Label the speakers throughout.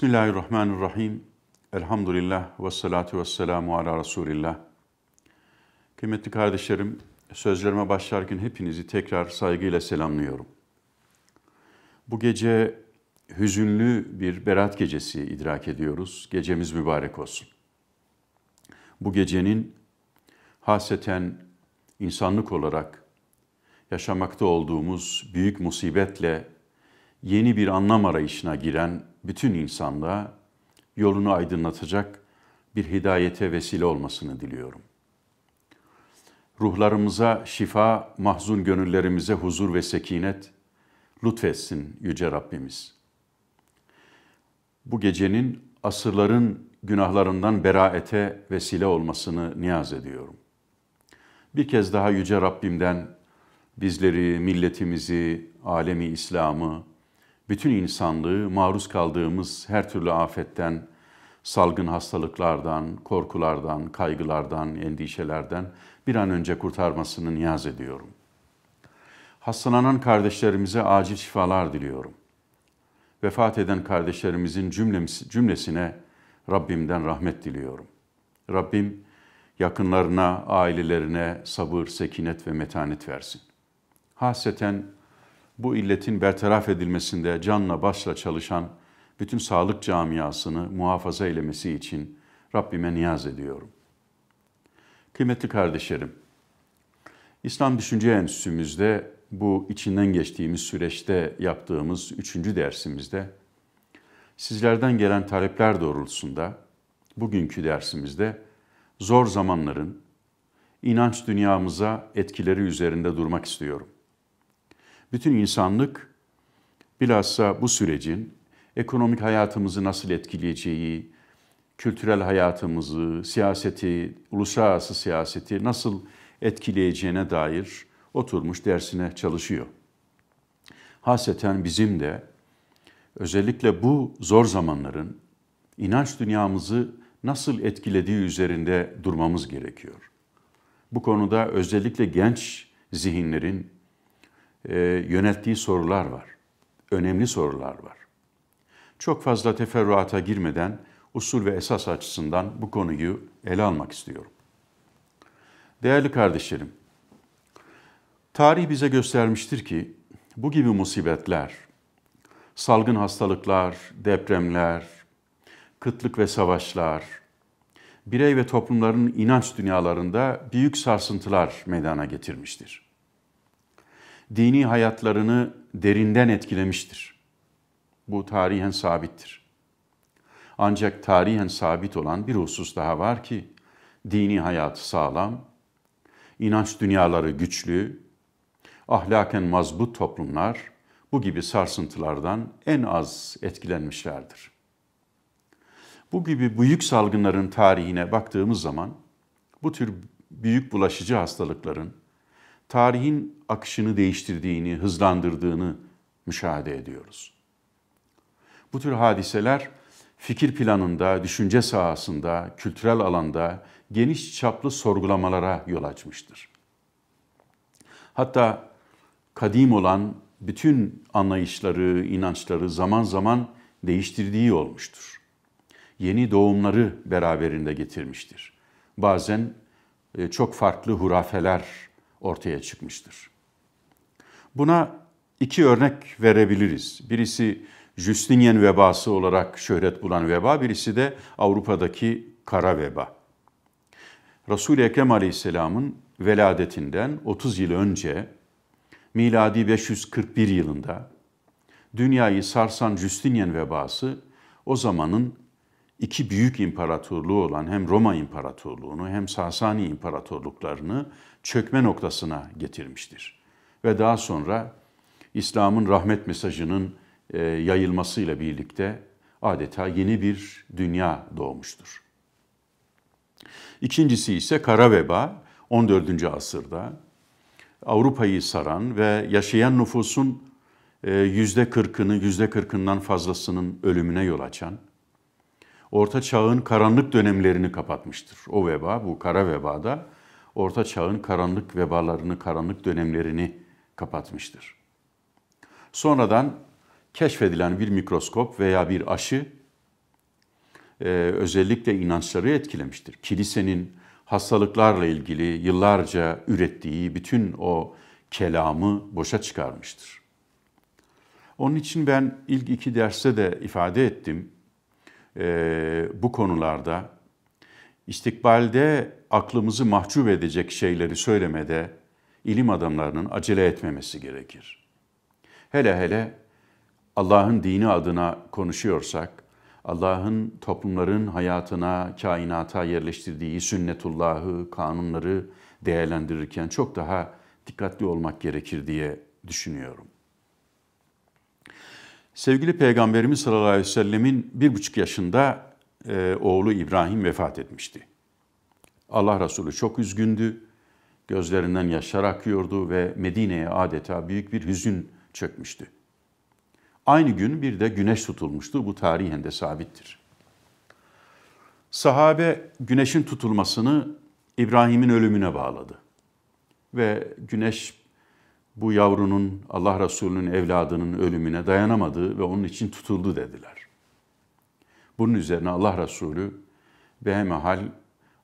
Speaker 1: Bismillahirrahmanirrahim. Elhamdülillah ve salatu ve selamu ala Resulillah. Kıymetli kardeşlerim, sözlerime başlarken hepinizi tekrar saygıyla selamlıyorum. Bu gece hüzünlü bir berat gecesi idrak ediyoruz. Gecemiz mübarek olsun. Bu gecenin haseten insanlık olarak yaşamakta olduğumuz büyük musibetle yeni bir anlam arayışına giren bütün insanlığa yolunu aydınlatacak bir hidayete vesile olmasını diliyorum. Ruhlarımıza şifa, mahzun gönüllerimize huzur ve sekinet lütfetsin Yüce Rabbimiz. Bu gecenin asırların günahlarından beraete vesile olmasını niyaz ediyorum. Bir kez daha Yüce Rabbimden bizleri, milletimizi, alemi İslam'ı, bütün insanlığı maruz kaldığımız her türlü afetten, salgın hastalıklardan, korkulardan, kaygılardan, endişelerden bir an önce kurtarmasını niyaz ediyorum. Hastalanan kardeşlerimize acil şifalar diliyorum. Vefat eden kardeşlerimizin cümlesine Rabbimden rahmet diliyorum. Rabbim yakınlarına, ailelerine sabır, sekinet ve metanet versin. Hasreten bu illetin bertaraf edilmesinde canla başla çalışan bütün sağlık camiasını muhafaza eylemesi için Rabbime niyaz ediyorum. Kıymetli kardeşlerim, İslam Düşünce Enstitümüzde bu içinden geçtiğimiz süreçte yaptığımız üçüncü dersimizde sizlerden gelen talepler doğrultusunda bugünkü dersimizde zor zamanların inanç dünyamıza etkileri üzerinde durmak istiyorum. Bütün insanlık bilhassa bu sürecin ekonomik hayatımızı nasıl etkileyeceği, kültürel hayatımızı, siyaseti, uluslararası siyaseti nasıl etkileyeceğine dair oturmuş dersine çalışıyor. Haseten bizim de özellikle bu zor zamanların inanç dünyamızı nasıl etkilediği üzerinde durmamız gerekiyor. Bu konuda özellikle genç zihinlerin e, yönelttiği sorular var. Önemli sorular var. Çok fazla teferruata girmeden usul ve esas açısından bu konuyu ele almak istiyorum. Değerli kardeşlerim, tarih bize göstermiştir ki bu gibi musibetler, salgın hastalıklar, depremler, kıtlık ve savaşlar, birey ve toplumların inanç dünyalarında büyük sarsıntılar meydana getirmiştir dini hayatlarını derinden etkilemiştir. Bu tarihen sabittir. Ancak tarihen sabit olan bir husus daha var ki, dini hayatı sağlam, inanç dünyaları güçlü, ahlaken mazbut toplumlar bu gibi sarsıntılardan en az etkilenmişlerdir. Bu gibi büyük salgınların tarihine baktığımız zaman bu tür büyük bulaşıcı hastalıkların tarihin akışını değiştirdiğini, hızlandırdığını müşahede ediyoruz. Bu tür hadiseler fikir planında, düşünce sahasında, kültürel alanda geniş çaplı sorgulamalara yol açmıştır. Hatta kadim olan bütün anlayışları, inançları zaman zaman değiştirdiği olmuştur. Yeni doğumları beraberinde getirmiştir. Bazen e, çok farklı hurafeler ortaya çıkmıştır. Buna iki örnek verebiliriz. Birisi Justinian vebası olarak şöhret bulan veba, birisi de Avrupa'daki kara veba. Resul-i Ekrem Aleyhisselam'ın veladetinden 30 yıl önce, miladi 541 yılında dünyayı sarsan Justinian vebası o zamanın iki büyük imparatorluğu olan hem Roma İmparatorluğunu hem Sasani İmparatorluklarını çökme noktasına getirmiştir ve daha sonra İslam'ın rahmet mesajının e, yayılmasıyla birlikte adeta yeni bir dünya doğmuştur. İkincisi ise kara veba 14. asırda Avrupa'yı saran ve yaşayan nüfusun e, yüzde kırkını, yüzde kırkından fazlasının ölümüne yol açan, Orta Çağ'ın karanlık dönemlerini kapatmıştır. O veba, bu kara vebada Orta Çağ'ın karanlık vebalarını, karanlık dönemlerini kapatmıştır. Sonradan keşfedilen bir mikroskop veya bir aşı e, özellikle inançları etkilemiştir. Kilisenin hastalıklarla ilgili yıllarca ürettiği bütün o kelamı boşa çıkarmıştır. Onun için ben ilk iki derste de ifade ettim e, bu konularda istikbalde aklımızı mahcup edecek şeyleri söylemede ilim adamlarının acele etmemesi gerekir. Hele hele Allah'ın dini adına konuşuyorsak, Allah'ın toplumların hayatına, kainata yerleştirdiği sünnetullahı, kanunları değerlendirirken çok daha dikkatli olmak gerekir diye düşünüyorum. Sevgili Peygamberimiz sallallahu aleyhi ve sellemin bir buçuk yaşında e, oğlu İbrahim vefat etmişti. Allah Resulü çok üzgündü. Gözlerinden yaşlar akıyordu ve Medine'ye adeta büyük bir hüzün çökmüştü. Aynı gün bir de güneş tutulmuştu. Bu tarihen de sabittir. Sahabe güneşin tutulmasını İbrahim'in ölümüne bağladı. Ve güneş bu yavrunun, Allah Resulü'nün evladının ölümüne dayanamadı ve onun için tutuldu dediler. Bunun üzerine Allah Resulü behemehal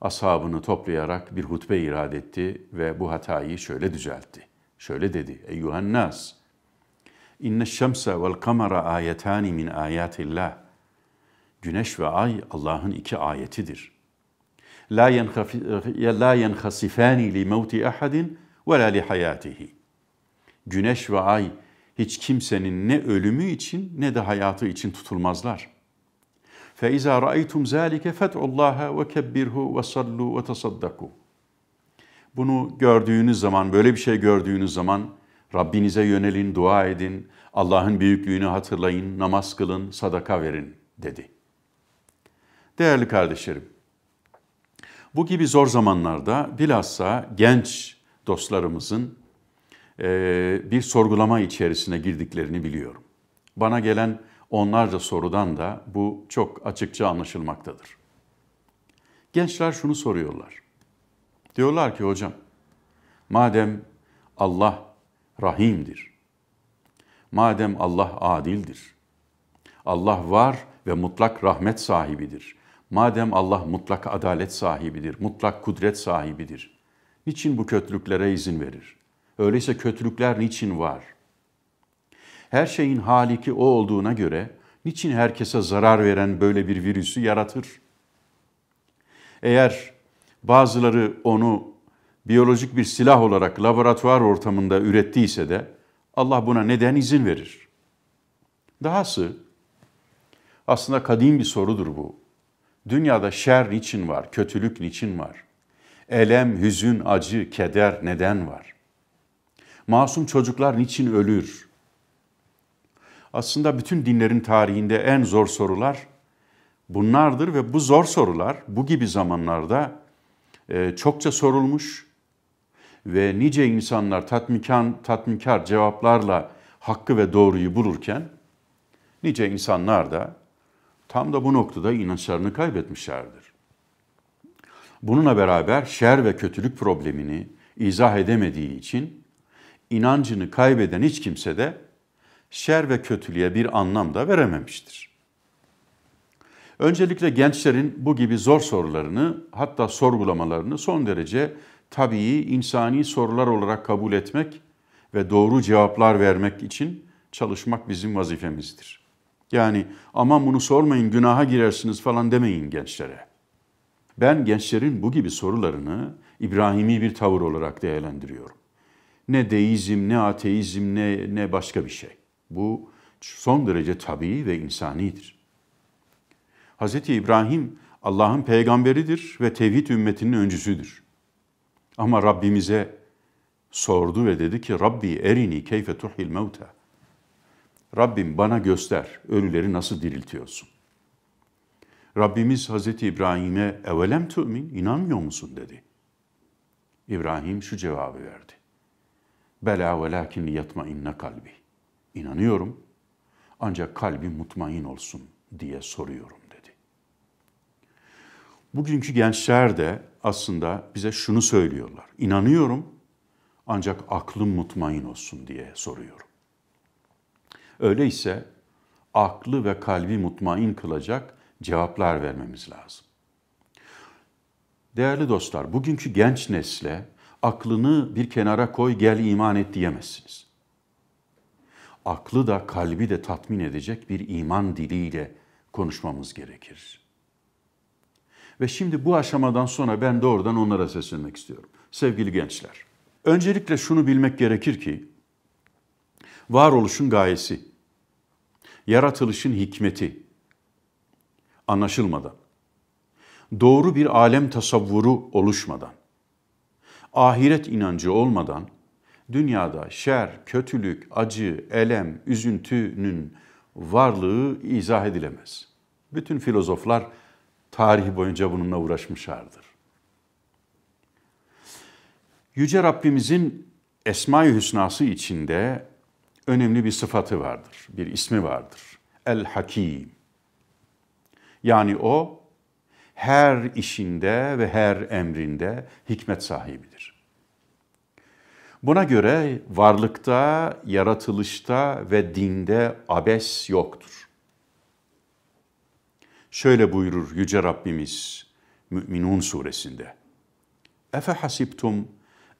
Speaker 1: ashabını toplayarak bir hutbe irad etti ve bu hatayı şöyle düzeltti. Şöyle dedi, Eyyühen nas, inne şemse vel kamera ayetani min ayatillah. Güneş ve ay Allah'ın iki ayetidir. La yenhasifani li mevti ahadin ve la li hayatihi. Güneş ve ay hiç kimsenin ne ölümü için ne de hayatı için tutulmazlar.'' فإذا رأيتم ذلك فَتْعُوا اللّٰهَ وَكَبِّرْهُ وَصَلُّوا وَتَصَدَّقُوا Bunu gördüğünüz zaman, böyle bir şey gördüğünüz zaman Rabbinize yönelin, dua edin, Allah'ın büyüklüğünü hatırlayın, namaz kılın, sadaka verin dedi. Değerli kardeşlerim, bu gibi zor zamanlarda bilhassa genç dostlarımızın bir sorgulama içerisine girdiklerini biliyorum. Bana gelen onlarca sorudan da bu çok açıkça anlaşılmaktadır. Gençler şunu soruyorlar. Diyorlar ki hocam, madem Allah rahimdir, madem Allah adildir, Allah var ve mutlak rahmet sahibidir, madem Allah mutlak adalet sahibidir, mutlak kudret sahibidir, niçin bu kötülüklere izin verir? Öyleyse kötülükler niçin var?'' her şeyin haliki o olduğuna göre niçin herkese zarar veren böyle bir virüsü yaratır? Eğer bazıları onu biyolojik bir silah olarak laboratuvar ortamında ürettiyse de Allah buna neden izin verir? Dahası aslında kadim bir sorudur bu. Dünyada şer niçin var, kötülük niçin var? Elem, hüzün, acı, keder neden var? Masum çocuklar niçin ölür? aslında bütün dinlerin tarihinde en zor sorular bunlardır ve bu zor sorular bu gibi zamanlarda e, çokça sorulmuş ve nice insanlar tatmikan, tatminkar cevaplarla hakkı ve doğruyu bulurken nice insanlar da tam da bu noktada inançlarını kaybetmişlerdir. Bununla beraber şer ve kötülük problemini izah edemediği için inancını kaybeden hiç kimse de şer ve kötülüğe bir anlam da verememiştir. Öncelikle gençlerin bu gibi zor sorularını hatta sorgulamalarını son derece tabii insani sorular olarak kabul etmek ve doğru cevaplar vermek için çalışmak bizim vazifemizdir. Yani aman bunu sormayın günaha girersiniz falan demeyin gençlere. Ben gençlerin bu gibi sorularını İbrahimi bir tavır olarak değerlendiriyorum. Ne deizm, ne ateizm, ne, ne başka bir şey. Bu son derece tabii ve insanidir. Hz. İbrahim Allah'ın peygamberidir ve tevhid ümmetinin öncüsüdür. Ama Rabbimize sordu ve dedi ki Rabbi erini keyfe tuhil mevta. Rabbim bana göster ölüleri nasıl diriltiyorsun. Rabbimiz Hazreti İbrahim'e evelem tu'min inanmıyor musun dedi. İbrahim şu cevabı verdi. Bela velakin yatma inne kalbi. İnanıyorum ancak kalbi mutmain olsun diye soruyorum dedi. Bugünkü gençler de aslında bize şunu söylüyorlar. İnanıyorum ancak aklım mutmain olsun diye soruyorum. Öyleyse aklı ve kalbi mutmain kılacak cevaplar vermemiz lazım. Değerli dostlar, bugünkü genç nesle aklını bir kenara koy gel iman et diyemezsiniz aklı da kalbi de tatmin edecek bir iman diliyle konuşmamız gerekir. Ve şimdi bu aşamadan sonra ben doğrudan onlara seslenmek istiyorum. Sevgili gençler, öncelikle şunu bilmek gerekir ki varoluşun gayesi, yaratılışın hikmeti anlaşılmadan, doğru bir alem tasavvuru oluşmadan, ahiret inancı olmadan dünyada şer, kötülük, acı, elem, üzüntünün varlığı izah edilemez. Bütün filozoflar tarihi boyunca bununla uğraşmışlardır. Yüce Rabbimizin Esma-i Hüsnası içinde önemli bir sıfatı vardır, bir ismi vardır. El-Hakim. Yani o her işinde ve her emrinde hikmet sahibidir. Buna göre varlıkta, yaratılışta ve dinde abes yoktur. Şöyle buyurur Yüce Rabbimiz Mü'minun suresinde. Efe hasibtum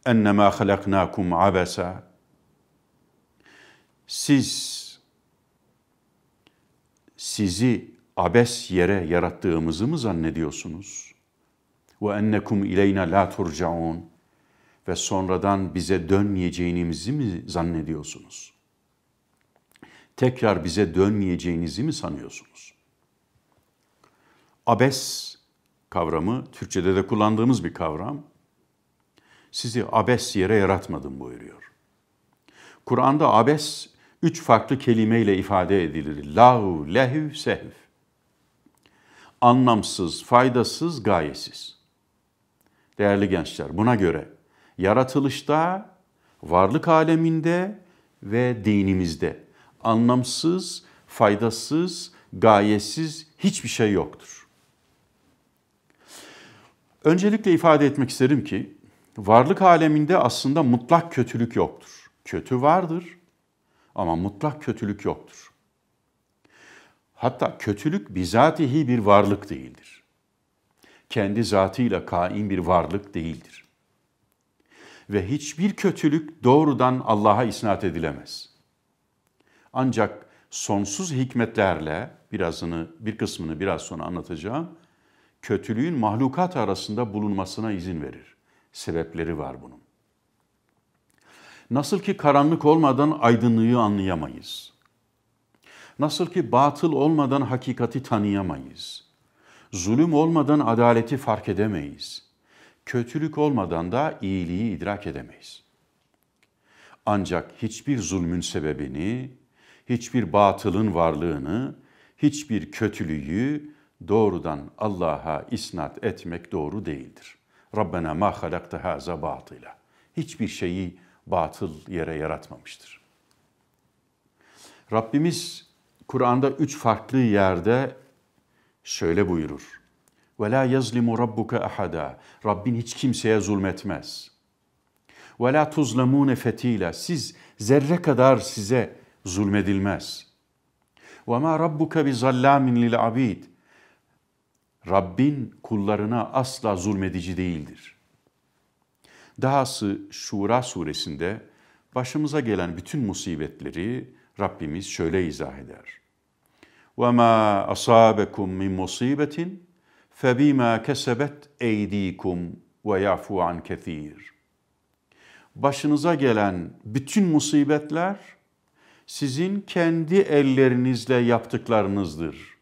Speaker 1: ennemâ halaknâkum abesa. Siz sizi abes yere yarattığımızı mı zannediyorsunuz? Ve ennekum ileyna la turcaun ve sonradan bize dönmeyeceğinizi mi zannediyorsunuz? Tekrar bize dönmeyeceğinizi mi sanıyorsunuz? Abes kavramı Türkçede de kullandığımız bir kavram. Sizi abes yere yaratmadım buyuruyor. Kur'an'da abes üç farklı kelimeyle ifade edilir. Lahu, lehv, sehv. Anlamsız, faydasız, gayesiz. Değerli gençler buna göre yaratılışta, varlık aleminde ve dinimizde anlamsız, faydasız, gayesiz hiçbir şey yoktur. Öncelikle ifade etmek isterim ki varlık aleminde aslında mutlak kötülük yoktur. Kötü vardır ama mutlak kötülük yoktur. Hatta kötülük bizatihi bir varlık değildir. Kendi zatıyla kain bir varlık değildir ve hiçbir kötülük doğrudan Allah'a isnat edilemez. Ancak sonsuz hikmetlerle birazını bir kısmını biraz sonra anlatacağım. Kötülüğün mahlukat arasında bulunmasına izin verir. Sebepleri var bunun. Nasıl ki karanlık olmadan aydınlığı anlayamayız. Nasıl ki batıl olmadan hakikati tanıyamayız. Zulüm olmadan adaleti fark edemeyiz kötülük olmadan da iyiliği idrak edemeyiz. Ancak hiçbir zulmün sebebini, hiçbir batılın varlığını, hiçbir kötülüğü doğrudan Allah'a isnat etmek doğru değildir. Rabbena ma halakte haza batıyla. Hiçbir şeyi batıl yere yaratmamıştır. Rabbimiz Kur'an'da üç farklı yerde şöyle buyurur. Ve la yazlimu rabbuka ahada. Rabbin hiç kimseye zulmetmez. Ve la tuzlamun fetila. Siz zerre kadar size zulmedilmez. Ve ma rabbuka bi zallamin lil abid. Rabbin kullarına asla zulmedici değildir. Dahası Şura suresinde başımıza gelen bütün musibetleri Rabbimiz şöyle izah eder. وَمَا أَصَابَكُمْ مِنْ مُصِيبَةٍ فَبِمَا كَسَبَتْ اَيْد۪يكُمْ وَيَعْفُوا عَنْ كَث۪يرٍ Başınıza gelen bütün musibetler sizin kendi ellerinizle yaptıklarınızdır.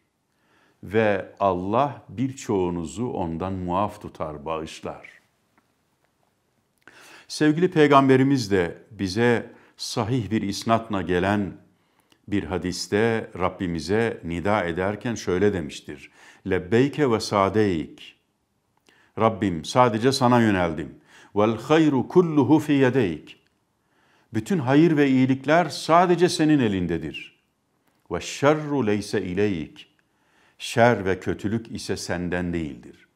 Speaker 1: Ve Allah birçoğunuzu ondan muaf tutar, bağışlar. Sevgili Peygamberimiz de bize sahih bir isnatla gelen bir hadiste Rabbimize nida ederken şöyle demiştir. Lebbeyke ve sadeyk. Rabbim sadece sana yöneldim. Vel hayru kulluhu fi yedeyk. Bütün hayır ve iyilikler sadece senin elindedir. Ve şerru leyse ileyk. Şer ve kötülük ise senden değildir.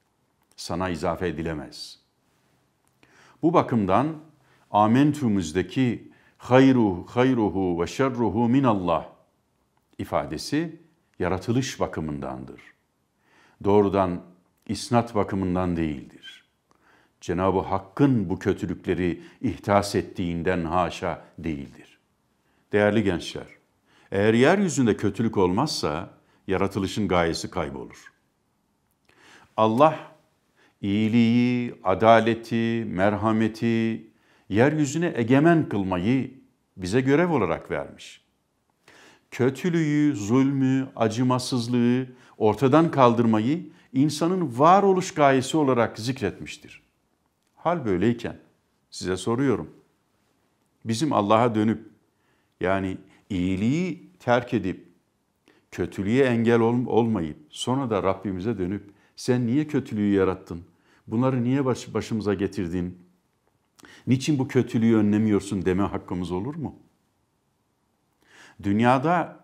Speaker 1: Sana izafe edilemez. Bu bakımdan amentümüzdeki hayru hayruhu ve şerruhu minallah ifadesi yaratılış bakımındandır doğrudan isnat bakımından değildir. Cenab-ı Hakk'ın bu kötülükleri ihtas ettiğinden haşa değildir. Değerli gençler, eğer yeryüzünde kötülük olmazsa yaratılışın gayesi kaybolur. Allah iyiliği, adaleti, merhameti yeryüzüne egemen kılmayı bize görev olarak vermiş.'' kötülüğü, zulmü, acımasızlığı ortadan kaldırmayı insanın varoluş gayesi olarak zikretmiştir. Hal böyleyken size soruyorum. Bizim Allah'a dönüp yani iyiliği terk edip kötülüğe engel ol olmayıp sonra da Rabbimize dönüp sen niye kötülüğü yarattın? Bunları niye baş başımıza getirdin? Niçin bu kötülüğü önlemiyorsun deme hakkımız olur mu?'' Dünyada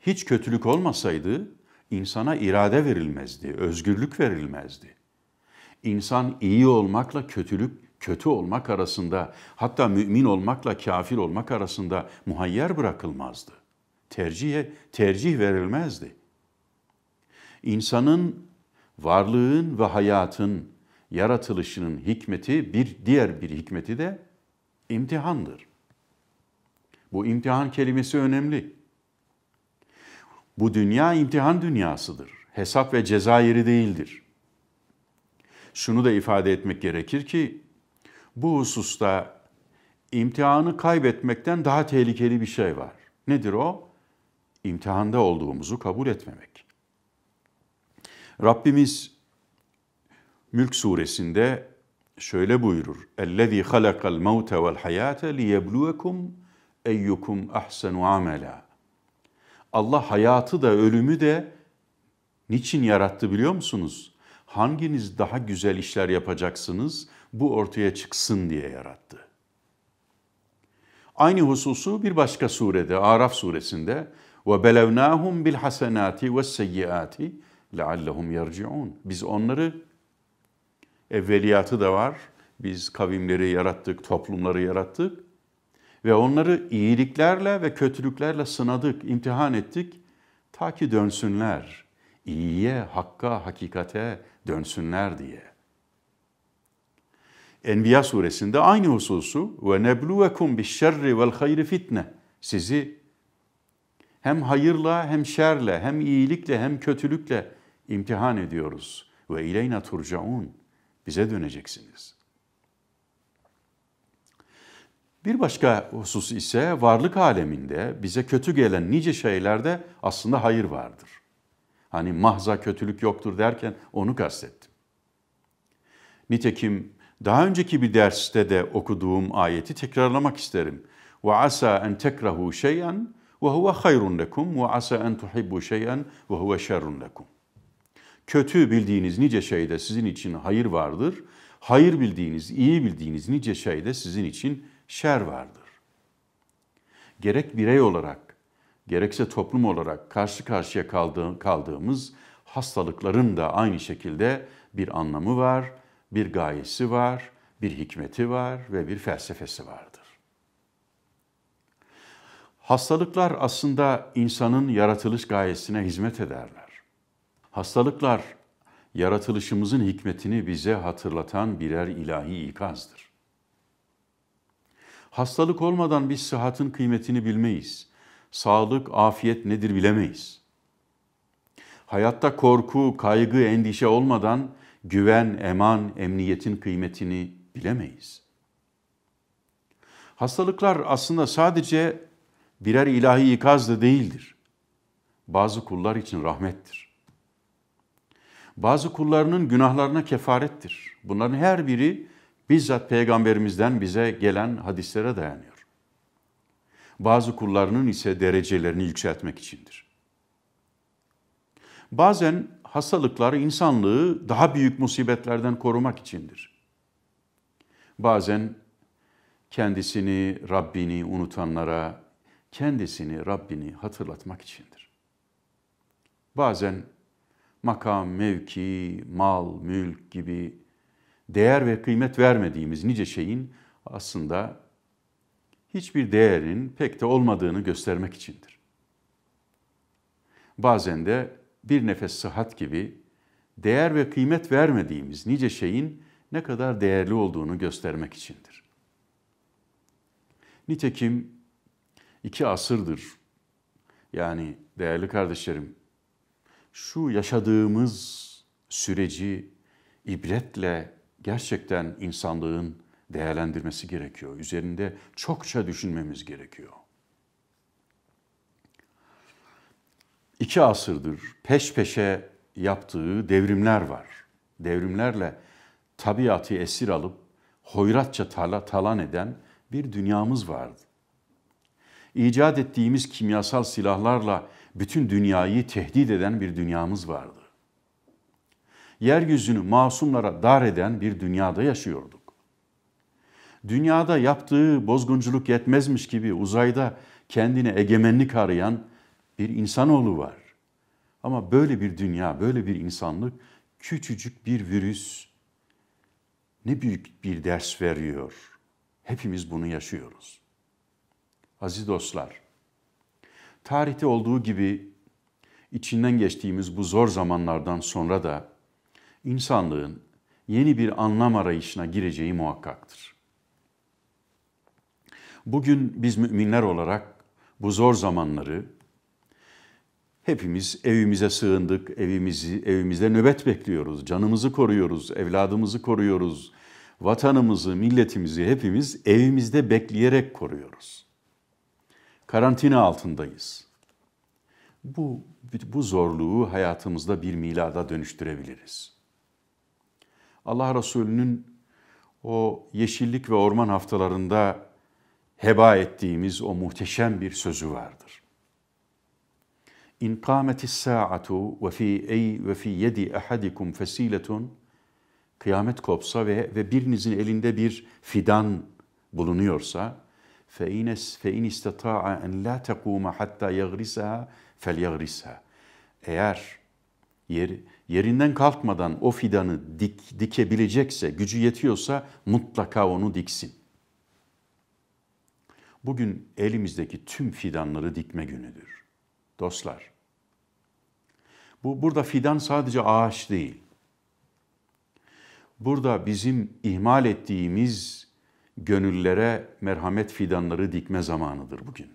Speaker 1: hiç kötülük olmasaydı insana irade verilmezdi, özgürlük verilmezdi. İnsan iyi olmakla kötülük, kötü olmak arasında, hatta mümin olmakla kafir olmak arasında muhayyer bırakılmazdı. Tercihe tercih verilmezdi. İnsanın varlığın ve hayatın yaratılışının hikmeti bir diğer bir hikmeti de imtihandır. Bu imtihan kelimesi önemli. Bu dünya imtihan dünyasıdır. Hesap ve ceza yeri değildir. Şunu da ifade etmek gerekir ki bu hususta imtihanı kaybetmekten daha tehlikeli bir şey var. Nedir o? İmtihanda olduğumuzu kabul etmemek. Rabbimiz Mülk suresinde şöyle buyurur. اَلَّذ۪ي خَلَقَ الْمَوْتَ وَالْحَيَاةَ لِيَبْلُوَكُمْ eyyukum ahsenu amela. Allah hayatı da ölümü de niçin yarattı biliyor musunuz? Hanginiz daha güzel işler yapacaksınız bu ortaya çıksın diye yarattı. Aynı hususu bir başka surede Araf suresinde ve belevnahum bil hasenati ve seyyiati leallehum yerciun. Biz onları evveliyatı da var. Biz kavimleri yarattık, toplumları yarattık. Ve onları iyiliklerle ve kötülüklerle sınadık, imtihan ettik ta ki dönsünler, iyiye, hakka, hakikate dönsünler diye. Enbiya suresinde aynı hususu ve nebluvekum bis şerri vel hayri fitne sizi hem hayırla hem şerle hem iyilikle hem kötülükle imtihan ediyoruz ve ileyna turcaun bize döneceksiniz. Bir başka husus ise varlık aleminde bize kötü gelen nice şeylerde aslında hayır vardır. Hani mahza kötülük yoktur derken onu kastettim. Nitekim daha önceki bir derste de okuduğum ayeti tekrarlamak isterim. Ve asa en tekrahu şey'en ve huve hayrun lekum ve asa en tuhibbu şey'en ve huve şerrun lekum. Kötü bildiğiniz nice şeyde sizin için hayır vardır. Hayır bildiğiniz, iyi bildiğiniz nice şeyde sizin için şer vardır. Gerek birey olarak, gerekse toplum olarak karşı karşıya kaldığımız hastalıkların da aynı şekilde bir anlamı var, bir gayesi var, bir hikmeti var ve bir felsefesi vardır. Hastalıklar aslında insanın yaratılış gayesine hizmet ederler. Hastalıklar yaratılışımızın hikmetini bize hatırlatan birer ilahi ikazdır. Hastalık olmadan biz sıhhatın kıymetini bilmeyiz. Sağlık, afiyet nedir bilemeyiz. Hayatta korku, kaygı, endişe olmadan güven, eman, emniyetin kıymetini bilemeyiz. Hastalıklar aslında sadece birer ilahi ikaz da değildir. Bazı kullar için rahmettir. Bazı kullarının günahlarına kefarettir. Bunların her biri bizzat peygamberimizden bize gelen hadislere dayanıyor. Bazı kullarının ise derecelerini yükseltmek içindir. Bazen hastalıklar insanlığı daha büyük musibetlerden korumak içindir. Bazen kendisini, Rabbini unutanlara kendisini, Rabbini hatırlatmak içindir. Bazen makam, mevki, mal, mülk gibi değer ve kıymet vermediğimiz nice şeyin aslında hiçbir değerin pek de olmadığını göstermek içindir. Bazen de bir nefes sıhhat gibi değer ve kıymet vermediğimiz nice şeyin ne kadar değerli olduğunu göstermek içindir. Nitekim iki asırdır yani değerli kardeşlerim şu yaşadığımız süreci ibretle gerçekten insanlığın değerlendirmesi gerekiyor. Üzerinde çokça düşünmemiz gerekiyor. İki asırdır peş peşe yaptığı devrimler var. Devrimlerle tabiatı esir alıp hoyratça tala, talan eden bir dünyamız vardı. İcat ettiğimiz kimyasal silahlarla bütün dünyayı tehdit eden bir dünyamız vardı yeryüzünü masumlara dar eden bir dünyada yaşıyorduk. Dünyada yaptığı bozgunculuk yetmezmiş gibi uzayda kendine egemenlik arayan bir insanoğlu var. Ama böyle bir dünya, böyle bir insanlık küçücük bir virüs ne büyük bir ders veriyor. Hepimiz bunu yaşıyoruz. Aziz dostlar, tarihte olduğu gibi içinden geçtiğimiz bu zor zamanlardan sonra da insanlığın yeni bir anlam arayışına gireceği muhakkaktır. Bugün biz müminler olarak bu zor zamanları hepimiz evimize sığındık, evimizi evimizde nöbet bekliyoruz, canımızı koruyoruz, evladımızı koruyoruz, vatanımızı, milletimizi hepimiz evimizde bekleyerek koruyoruz. Karantina altındayız. Bu bu zorluğu hayatımızda bir milada dönüştürebiliriz. Allah Resulü'nün o yeşillik ve orman haftalarında heba ettiğimiz o muhteşem bir sözü vardır. İn kâmeti sa'atu ve fi ey ve fi yedi ahadikum fesiletun kıyamet kopsa ve ve birinizin elinde bir fidan bulunuyorsa fe ines fe in istata'a en la tekuma hatta yagrisa felyagrisha eğer yeri yerinden kalkmadan o fidanı dik, dikebilecekse, gücü yetiyorsa mutlaka onu diksin. Bugün elimizdeki tüm fidanları dikme günüdür. Dostlar, bu burada fidan sadece ağaç değil. Burada bizim ihmal ettiğimiz gönüllere merhamet fidanları dikme zamanıdır bugün.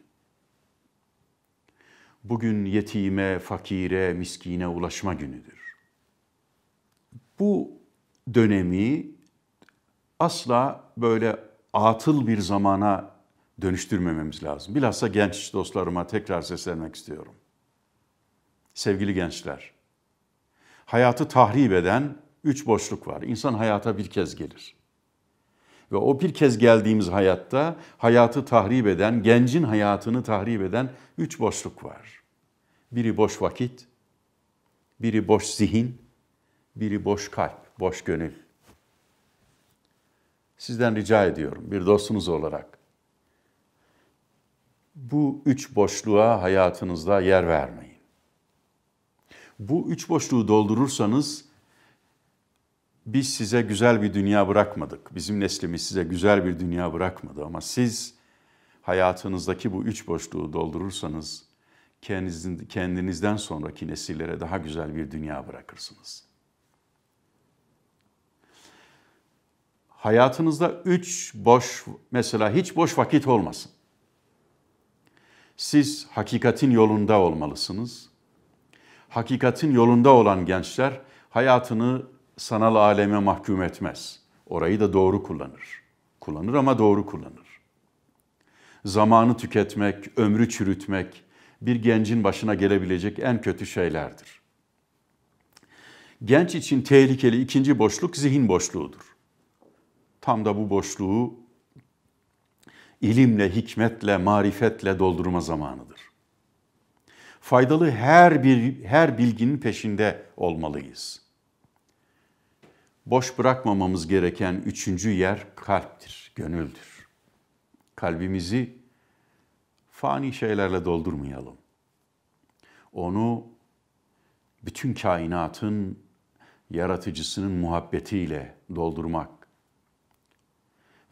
Speaker 1: Bugün yetime, fakire, miskine ulaşma günüdür bu dönemi asla böyle atıl bir zamana dönüştürmememiz lazım. Bilhassa genç dostlarıma tekrar seslenmek istiyorum. Sevgili gençler, hayatı tahrip eden üç boşluk var. İnsan hayata bir kez gelir. Ve o bir kez geldiğimiz hayatta hayatı tahrip eden, gencin hayatını tahrip eden üç boşluk var. Biri boş vakit, biri boş zihin, biri boş kalp, boş gönül. Sizden rica ediyorum bir dostunuz olarak. Bu üç boşluğa hayatınızda yer vermeyin. Bu üç boşluğu doldurursanız biz size güzel bir dünya bırakmadık. Bizim neslimiz size güzel bir dünya bırakmadı ama siz hayatınızdaki bu üç boşluğu doldurursanız kendinizden sonraki nesillere daha güzel bir dünya bırakırsınız.'' Hayatınızda üç boş, mesela hiç boş vakit olmasın. Siz hakikatin yolunda olmalısınız. Hakikatin yolunda olan gençler hayatını sanal aleme mahkum etmez. Orayı da doğru kullanır. Kullanır ama doğru kullanır. Zamanı tüketmek, ömrü çürütmek bir gencin başına gelebilecek en kötü şeylerdir. Genç için tehlikeli ikinci boşluk zihin boşluğudur tam da bu boşluğu ilimle, hikmetle, marifetle doldurma zamanıdır. Faydalı her bir her bilginin peşinde olmalıyız. Boş bırakmamamız gereken üçüncü yer kalptir, gönüldür. Kalbimizi fani şeylerle doldurmayalım. Onu bütün kainatın yaratıcısının muhabbetiyle doldurmak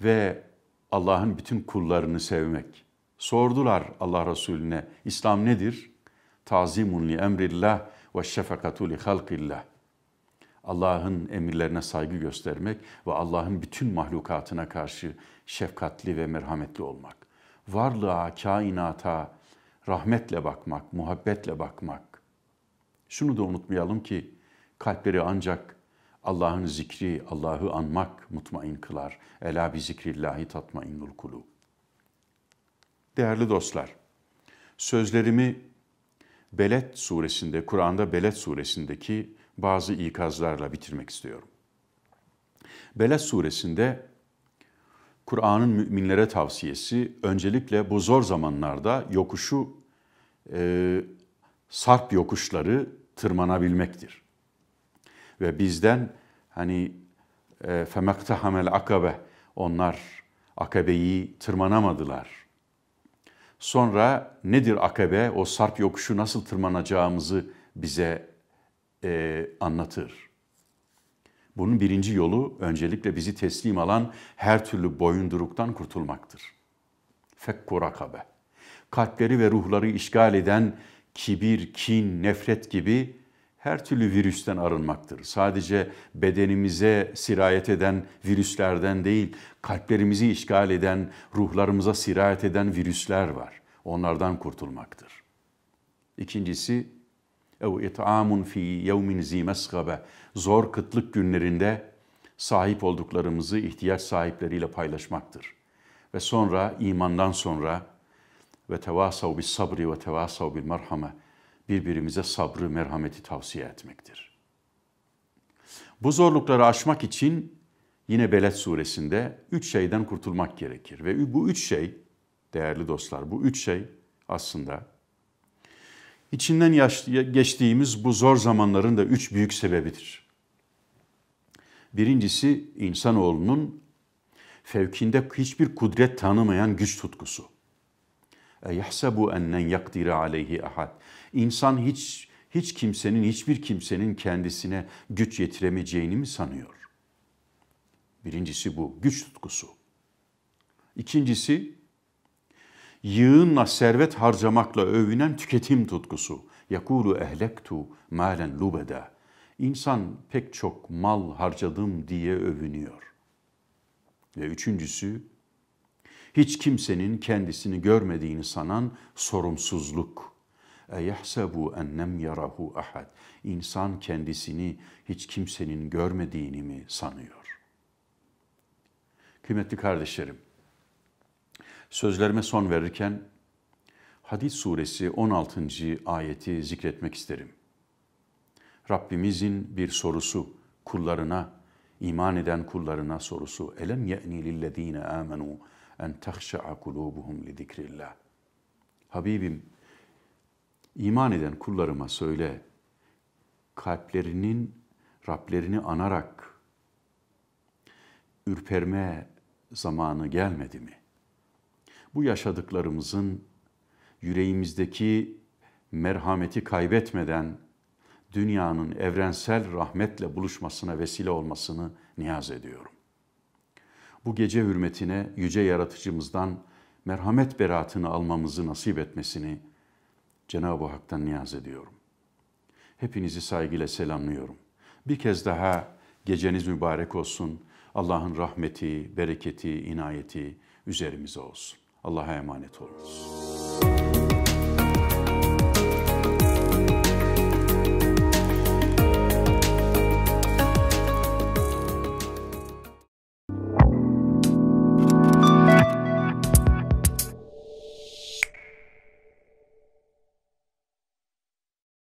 Speaker 1: ve Allah'ın bütün kullarını sevmek. Sordular Allah Resulüne İslam nedir? Tazimun li emrillah ve şefakatu li halkillah. Allah'ın emirlerine saygı göstermek ve Allah'ın bütün mahlukatına karşı şefkatli ve merhametli olmak. Varlığa, kainata rahmetle bakmak, muhabbetle bakmak. Şunu da unutmayalım ki kalpleri ancak Allah'ın zikri, Allah'ı anmak mutmain kılar. Ela bi zikrillahi tatmainnul kulu Değerli dostlar, sözlerimi belet suresinde, Kur'an'da belet suresindeki bazı ikazlarla bitirmek istiyorum. belet suresinde Kur'an'ın müminlere tavsiyesi öncelikle bu zor zamanlarda yokuşu, e, sarp yokuşları tırmanabilmektir ve bizden hani e, hamel akabe onlar akabeyi tırmanamadılar. Sonra nedir akabe? O sarp yokuşu nasıl tırmanacağımızı bize e, anlatır. Bunun birinci yolu öncelikle bizi teslim alan her türlü boyunduruktan kurtulmaktır. Fekku rakabe. Kalpleri ve ruhları işgal eden kibir, kin, nefret gibi her türlü virüsten arınmaktır. Sadece bedenimize sirayet eden virüslerden değil, kalplerimizi işgal eden, ruhlarımıza sirayet eden virüsler var. Onlardan kurtulmaktır. İkincisi, ev it'amun fi yevmin zimeskabe, zor kıtlık günlerinde sahip olduklarımızı ihtiyaç sahipleriyle paylaşmaktır. Ve sonra imandan sonra ve tevasav bis sabri ve tevasav bil merhame birbirimize sabrı, merhameti tavsiye etmektir. Bu zorlukları aşmak için yine Beled suresinde üç şeyden kurtulmak gerekir. Ve bu üç şey, değerli dostlar, bu üç şey aslında içinden geçtiğimiz bu zor zamanların da üç büyük sebebidir. Birincisi insanoğlunun fevkinde hiçbir kudret tanımayan güç tutkusu. اَيَحْسَبُ اَنَّنْ يَقْدِرَ عَلَيْهِ ahad. İnsan hiç hiç kimsenin, hiçbir kimsenin kendisine güç yetiremeyeceğini mi sanıyor? Birincisi bu, güç tutkusu. İkincisi, yığınla servet harcamakla övünen tüketim tutkusu. Yakulu ehlektu malen lubeda. İnsan pek çok mal harcadım diye övünüyor. Ve üçüncüsü, hiç kimsenin kendisini görmediğini sanan sorumsuzluk. اَيَحْسَبُ اَنَّمْ يَرَهُ ahad. İnsan kendisini hiç kimsenin görmediğini mi sanıyor? Kıymetli kardeşlerim, sözlerime son verirken hadis suresi 16. ayeti zikretmek isterim. Rabbimizin bir sorusu kullarına, iman eden kullarına sorusu. Elem ye'ni lillezine amenu en tahşa'a kulubuhum li zikrillah. Habibim İman eden kullarıma söyle, kalplerinin Rablerini anarak ürperme zamanı gelmedi mi? Bu yaşadıklarımızın yüreğimizdeki merhameti kaybetmeden dünyanın evrensel rahmetle buluşmasına vesile olmasını niyaz ediyorum. Bu gece hürmetine yüce yaratıcımızdan merhamet beratını almamızı nasip etmesini Cenab-ı Hak'tan niyaz ediyorum. Hepinizi saygıyla selamlıyorum. Bir kez daha geceniz mübarek olsun. Allah'ın rahmeti, bereketi, inayeti üzerimize olsun. Allah'a emanet olunuz.